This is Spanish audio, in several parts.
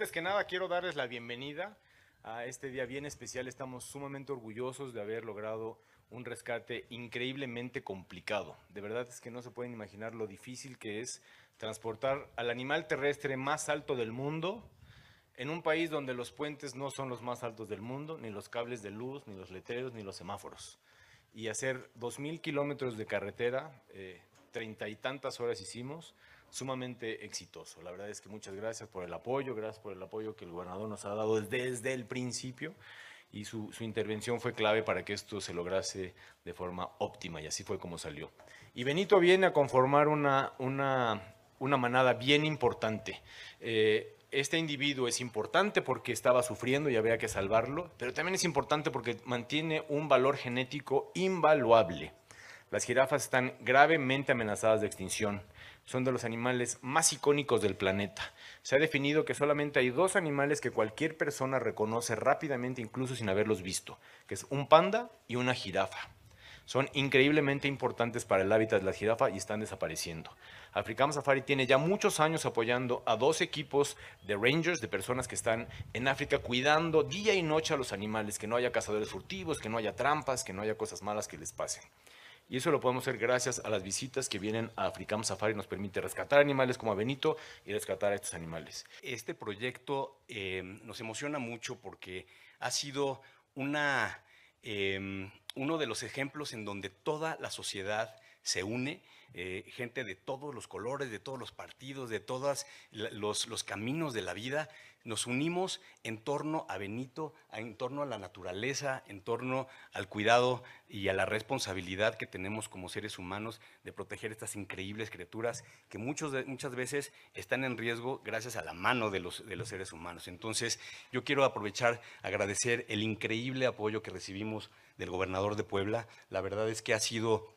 Antes que nada, quiero darles la bienvenida a este día bien especial. Estamos sumamente orgullosos de haber logrado un rescate increíblemente complicado. De verdad es que no se pueden imaginar lo difícil que es transportar al animal terrestre más alto del mundo en un país donde los puentes no son los más altos del mundo, ni los cables de luz, ni los letreros, ni los semáforos. Y hacer 2.000 kilómetros de carretera, eh, treinta y tantas horas hicimos, sumamente exitoso. La verdad es que muchas gracias por el apoyo, gracias por el apoyo que el gobernador nos ha dado desde el principio y su, intervención fue clave para que esto se lograse de forma óptima y así fue como salió. Y Benito viene a conformar una, una, manada bien importante. Eh, este individuo es importante porque estaba sufriendo y había que salvarlo, pero también es importante porque mantiene un valor genético invaluable. Las jirafas están gravemente amenazadas de extinción son de los animales más icónicos del planeta. Se ha definido que solamente hay dos animales que cualquier persona reconoce rápidamente incluso sin haberlos visto, que es un panda y una jirafa. Son increíblemente importantes para el hábitat de la jirafa y están desapareciendo. African Safari tiene ya muchos años apoyando a dos equipos de rangers, de personas que están en África cuidando día y noche a los animales, que no haya cazadores furtivos, que no haya trampas, que no haya cosas malas que les pasen. Y eso lo podemos hacer gracias a las visitas que vienen a Africam Safari, nos permite rescatar animales como a Benito y rescatar a estos animales. Este proyecto em, nos emociona mucho porque ha sido una, em, uno de los ejemplos en donde toda la sociedad se une eh, gente de todos los colores, de todos los partidos, de todos los, caminos de la vida. Nos unimos en torno a Benito, en torno a la naturaleza, en torno al cuidado y a la responsabilidad que tenemos como seres humanos de proteger estas increíbles criaturas que muchos muchas veces están en riesgo gracias a la mano de los, de los seres humanos. Entonces, yo quiero aprovechar, agradecer el increíble apoyo que recibimos del gobernador de Puebla. La verdad es que ha sido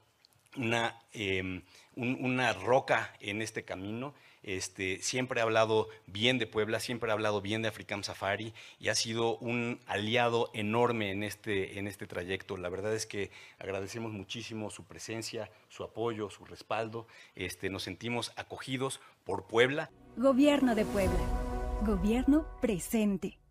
una, em, una roca en este camino. Este, siempre ha hablado bien de Puebla, siempre ha hablado bien de African Safari y ha sido un aliado enorme en este, en este trayecto. La verdad es que agradecemos muchísimo su presencia, su apoyo, su respaldo. Este, nos sentimos acogidos por Puebla. Gobierno de Puebla. Gobierno presente.